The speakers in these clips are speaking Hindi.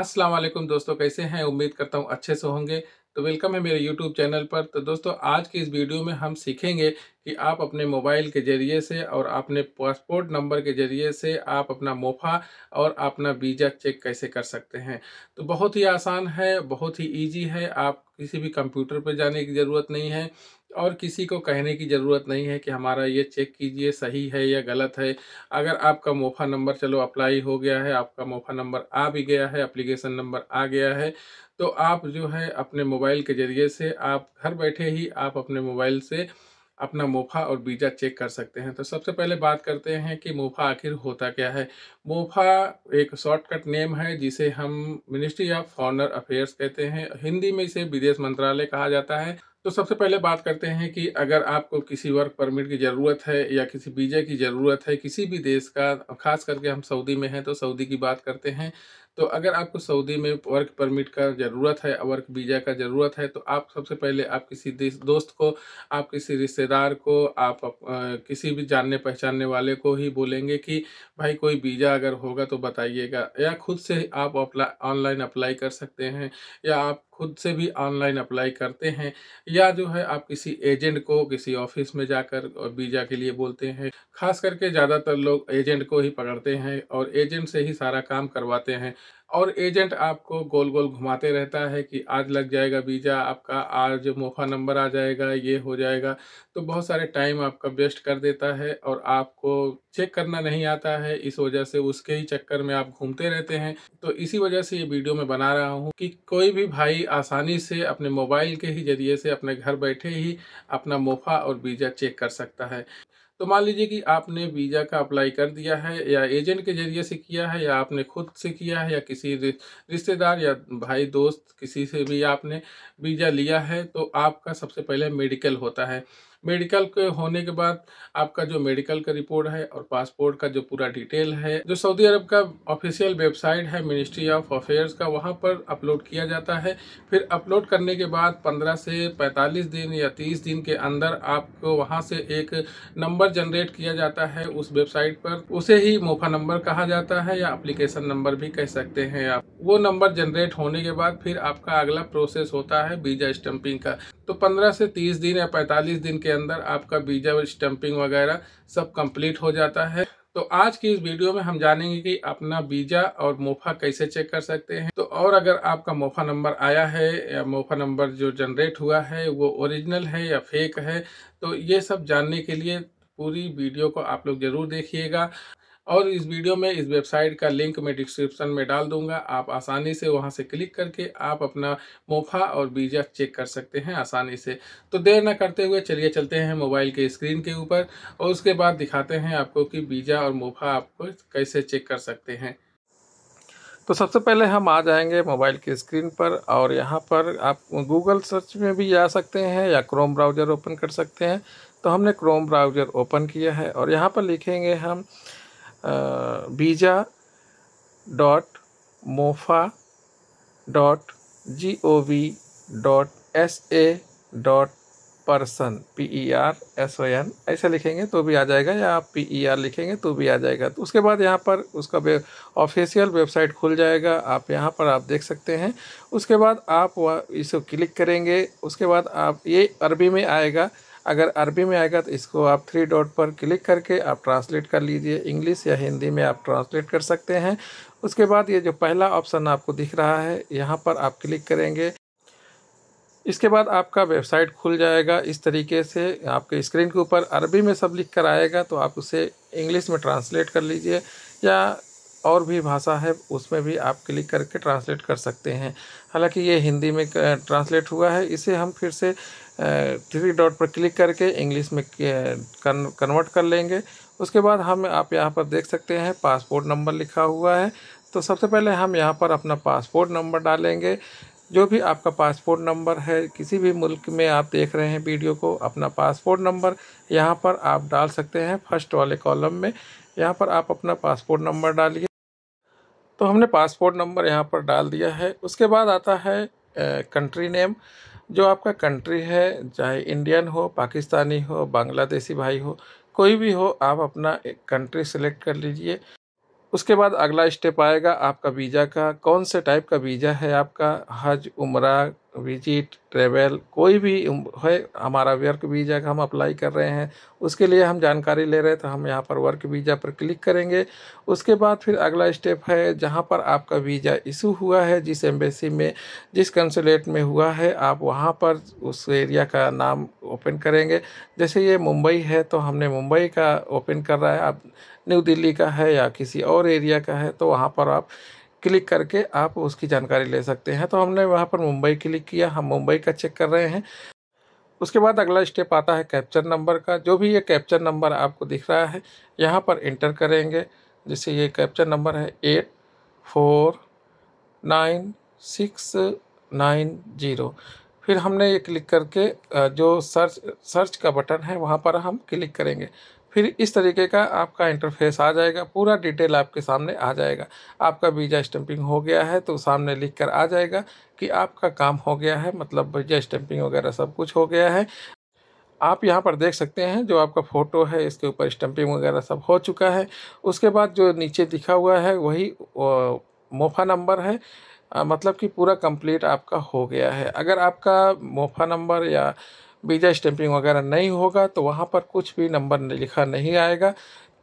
अस्सलाम वालेकुम दोस्तों कैसे हैं उम्मीद करता हूँ अच्छे से होंगे तो वेलकम है मेरे यूट्यूब चैनल पर तो दोस्तों आज की इस वीडियो में हम सीखेंगे कि आप अपने मोबाइल के ज़रिए से और अपने पासपोर्ट नंबर के ज़रिए से आप अपना मोफा और अपना वीज़ा चेक कैसे कर सकते हैं तो बहुत ही आसान है बहुत ही ईजी है आप किसी भी कंप्यूटर पर जाने की ज़रूरत नहीं है और किसी को कहने की ज़रूरत नहीं है कि हमारा ये चेक कीजिए सही है या गलत है अगर आपका मोफा नंबर चलो अप्लाई हो गया है आपका मोफा नंबर आ भी गया है अप्लीकेशन नंबर आ गया है तो आप जो है अपने मोबाइल के ज़रिए से आप घर बैठे ही आप अपने मोबाइल से अपना मोफा और बीजा चेक कर सकते हैं तो सबसे पहले बात करते हैं कि मोफा आखिर होता क्या है मोफा एक शॉर्टकट नेम है जिसे हम मिनिस्ट्री ऑफ फॉरनर अफेयर्स कहते हैं हिंदी में इसे विदेश मंत्रालय कहा जाता है तो सबसे पहले बात करते हैं कि अगर आपको किसी वर्क परमिट की ज़रूरत है या किसी बीजे की ज़रूरत है किसी भी देश का खास करके हम सऊदी में हैं तो सऊदी की बात करते हैं तो अगर आपको सऊदी में वर्क परमिट का ज़रूरत है वर्क वीज़ा का ज़रूरत है तो आप सबसे पहले आप किसी दोस्त को आप किसी रिश्तेदार को आप, आप आ, किसी भी जानने पहचानने वाले को ही बोलेंगे कि भाई कोई वीज़ा अगर होगा तो बताइएगा या खुद से आप ऑनलाइन अप्लाई कर सकते हैं या आप खुद से भी ऑनलाइन अप्लाई करते हैं या जो है आप किसी एजेंट को किसी ऑफिस में जाकर और वीज़ा के लिए बोलते हैं खास करके ज़्यादातर लोग एजेंट को ही पकड़ते हैं और एजेंट से ही सारा काम करवाते हैं और एजेंट आपको गोल गोल घुमाते रहता है कि आज लग जाएगा वीज़ा आपका आज मोफा नंबर आ जाएगा ये हो जाएगा तो बहुत सारे टाइम आपका वेस्ट कर देता है और आपको चेक करना नहीं आता है इस वजह से उसके ही चक्कर में आप घूमते रहते हैं तो इसी वजह से ये वीडियो मैं बना रहा हूँ कि कोई भी भाई आसानी से अपने मोबाइल के ही जरिए से अपने घर बैठे ही अपना मोफा और वीज़ा चेक कर सकता है तो मान लीजिए कि आपने वीज़ा का अप्लाई कर दिया है या एजेंट के ज़रिए से किया है या आपने खुद से किया है या किसी रिश्तेदार या भाई दोस्त किसी से भी आपने वीज़ा लिया है तो आपका सबसे पहले मेडिकल होता है मेडिकल के होने के बाद आपका जो मेडिकल का रिपोर्ट है और पासपोर्ट का जो पूरा डिटेल है जो सऊदी अरब का ऑफिशियल वेबसाइट है मिनिस्ट्री ऑफ अफेयर्स का वहाँ पर अपलोड किया जाता है फिर अपलोड करने के बाद पंद्रह से पैंतालीस दिन या तीस दिन के अंदर आपको वहाँ से एक नंबर जनरेट किया जाता है उस वेबसाइट पर उसे ही मोफा नंबर कहा जाता है या अप्लीकेशन नंबर भी कह सकते हैं आप वो नंबर जनरेट होने के बाद फिर आपका अगला प्रोसेस होता है बीजा स्टम्पिंग का तो 15 से 30 दिन या 45 दिन के अंदर आपका बीजा स्टम्पिंग वगैरह सब कंप्लीट हो जाता है तो आज की इस वीडियो में हम जानेंगे कि अपना बीजा और मोफा कैसे चेक कर सकते हैं तो और अगर आपका मोफा नंबर आया है या मोफा नंबर जो जनरेट हुआ है वो ओरिजिनल है या फेक है तो ये सब जानने के लिए पूरी वीडियो को आप लोग ज़रूर देखिएगा और इस वीडियो में इस वेबसाइट का लिंक मैं डिस्क्रिप्शन में डाल दूंगा आप आसानी से वहां से क्लिक करके आप अपना मोफा और बीजा चेक कर सकते हैं आसानी से तो देर ना करते हुए चलिए चलते हैं मोबाइल के स्क्रीन के ऊपर और उसके बाद दिखाते हैं आपको कि बीजा और मोफा आपको कैसे चेक कर सकते हैं तो सबसे पहले हम आ जाएंगे मोबाइल की स्क्रीन पर और यहाँ पर आप गूगल सर्च में भी जा सकते हैं या क्रोम ब्राउज़र ओपन कर सकते हैं तो हमने क्रोम ब्राउज़र ओपन किया है और यहाँ पर लिखेंगे हम visa dot mofa dot G O V dot S A dot person P E R S O N ऐसा लिखेंगे तो भी आ जाएगा या आप पी ई आर लिखेंगे तो भी आ जाएगा तो उसके बाद यहाँ पर उसका वे ऑफिशियल वेबसाइट खुल जाएगा आप यहाँ पर आप देख सकते हैं उसके बाद आप इसको क्लिक करेंगे उसके बाद आप ये अरबी में आएगा अगर अरबी में आएगा तो इसको आप थ्री डॉट पर क्लिक करके आप ट्रांसलेट कर लीजिए इंग्लिश या हिंदी में आप ट्रांसलेट कर सकते हैं उसके बाद ये जो पहला ऑप्शन आपको दिख रहा है यहाँ पर आप क्लिक करेंगे इसके बाद आपका वेबसाइट खुल जाएगा इस तरीके से आपके स्क्रीन के ऊपर अरबी में सब लिख कर आएगा तो आप उसे इंग्लिश में ट्रांसलेट कर लीजिए या और भी भाषा है उसमें भी आप क्लिक करके ट्रांसलेट कर सकते हैं हालांकि ये हिंदी में ट्रांसलेट हुआ है इसे हम फिर से थ्री डॉट पर क्लिक करके इंग्लिश में कन्वर्ट कर लेंगे उसके बाद हम आप यहाँ पर देख सकते हैं पासपोर्ट नंबर लिखा हुआ है तो सबसे पहले हम यहाँ पर अपना पासपोर्ट नंबर डालेंगे जो भी आपका पासपोर्ट नंबर है किसी भी मुल्क में आप देख रहे हैं वीडियो को अपना पासपोर्ट नंबर यहाँ पर आप डाल सकते हैं फर्स्ट वाले कॉलम में यहाँ पर आप अपना पासपोर्ट नंबर डालिए तो हमने पासपोर्ट नंबर यहाँ पर डाल दिया है उसके बाद आता है कंट्री नेम जो आपका कंट्री है चाहे इंडियन हो पाकिस्तानी हो बांग्लादेशी भाई हो कोई भी हो आप अपना एक कंट्री सेलेक्ट कर लीजिए उसके बाद अगला स्टेप आएगा आपका वीज़ा का कौन से टाइप का वीज़ा है आपका हज उमरा विजिट ट्रेवल कोई भी है हमारा वर्क वीज़ा का हम अप्लाई कर रहे हैं उसके लिए हम जानकारी ले रहे हैं तो हम यहाँ पर वर्क वीज़ा पर क्लिक करेंगे उसके बाद फिर अगला स्टेप है जहाँ पर आपका वीज़ा इशू हुआ है जिस एम्बेसी में जिस कंसुलेट में हुआ है आप वहाँ पर उस एरिया का नाम ओपन करेंगे जैसे ये मुंबई है तो हमने मुंबई का ओपन कर रहा है आप न्यू दिल्ली का है या किसी और एरिया का है तो वहाँ पर आप क्लिक करके आप उसकी जानकारी ले सकते हैं तो हमने वहाँ पर मुंबई क्लिक किया हम मुंबई का चेक कर रहे हैं उसके बाद अगला स्टेप आता है कैप्चर नंबर का जो भी ये कैप्चर नंबर आपको दिख रहा है यहाँ पर इंटर करेंगे जैसे ये कैप्चर नंबर है eight four nine six nine zero फिर हमने ये क्लिक करके जो सर्च सर्च का बटन है वहाँ पर हम क्लिक करेंगे फिर इस तरीके का आपका इंटरफेस आ जाएगा पूरा डिटेल आपके सामने आ जाएगा आपका वीज़ा स्टम्पिंग हो गया है तो सामने लिख कर आ जाएगा कि आपका काम हो गया है मतलब वीज़ा स्टम्पिंग वगैरह सब कुछ हो गया है आप यहाँ पर देख सकते हैं जो आपका फ़ोटो है इसके ऊपर स्टम्पिंग वगैरह सब हो चुका है उसके बाद जो नीचे दिखा हुआ है वही मोफा नंबर है मतलब कि पूरा कंप्लीट आपका हो गया है अगर आपका मोफा नंबर या वीजा स्टैंपिंग वगैरह नहीं होगा तो वहाँ पर कुछ भी नंबर लिखा नहीं आएगा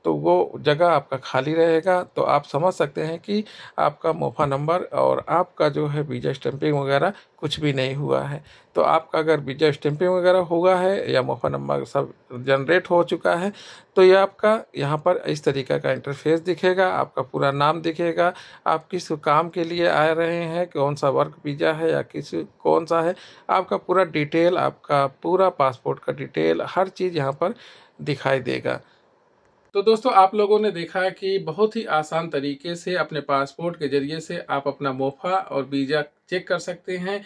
तो वो जगह आपका खाली रहेगा तो आप समझ सकते हैं कि आपका मोफा नंबर और आपका जो है वीज़ा स्टैंपिंग वगैरह कुछ भी नहीं हुआ है तो आपका अगर वीज़ा स्टैंपिंग वगैरह हुआ है या मोफा नंबर सब जनरेट हो चुका है तो ये आपका यहाँ पर इस तरीके का इंटरफेस दिखेगा आपका पूरा नाम दिखेगा आप किस काम के लिए आ रहे हैं कौन सा वर्क वीज़ा है या किस कौन सा है आपका पूरा डिटेल आपका पूरा पासपोर्ट का डिटेल हर चीज़ यहाँ पर दिखाई देगा तो दोस्तों आप लोगों ने देखा कि बहुत ही आसान तरीके से अपने पासपोर्ट के ज़रिए से आप अपना मोफा और वीज़ा चेक कर सकते हैं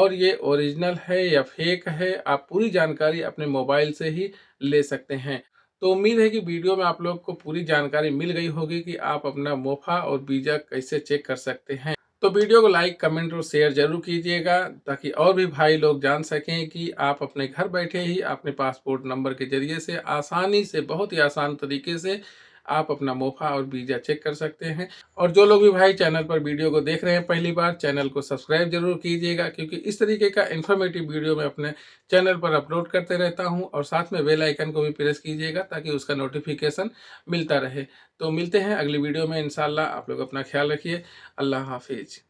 और ये ओरिजिनल है या फेक है आप पूरी जानकारी अपने मोबाइल से ही ले सकते हैं तो उम्मीद है कि वीडियो में आप लोग को पूरी जानकारी मिल गई होगी कि आप अपना मोफा और वीज़ा कैसे चेक कर सकते हैं तो वीडियो को लाइक कमेंट और शेयर जरूर कीजिएगा ताकि और भी भाई लोग जान सकें कि आप अपने घर बैठे ही अपने पासपोर्ट नंबर के जरिए से आसानी से बहुत ही आसान तरीके से आप अपना मोफा और बीजा चेक कर सकते हैं और जो लोग भी भाई चैनल पर वीडियो को देख रहे हैं पहली बार चैनल को सब्सक्राइब जरूर कीजिएगा क्योंकि इस तरीके का इन्फॉर्मेटिव वीडियो मैं अपने चैनल पर अपलोड करते रहता हूँ और साथ में बेल आइकन को भी प्रेस कीजिएगा ताकि उसका नोटिफिकेशन मिलता रहे तो मिलते हैं अगली वीडियो में इंशाल्लाह आप लोग अपना ख्याल रखिए अल्लाह हाफिज़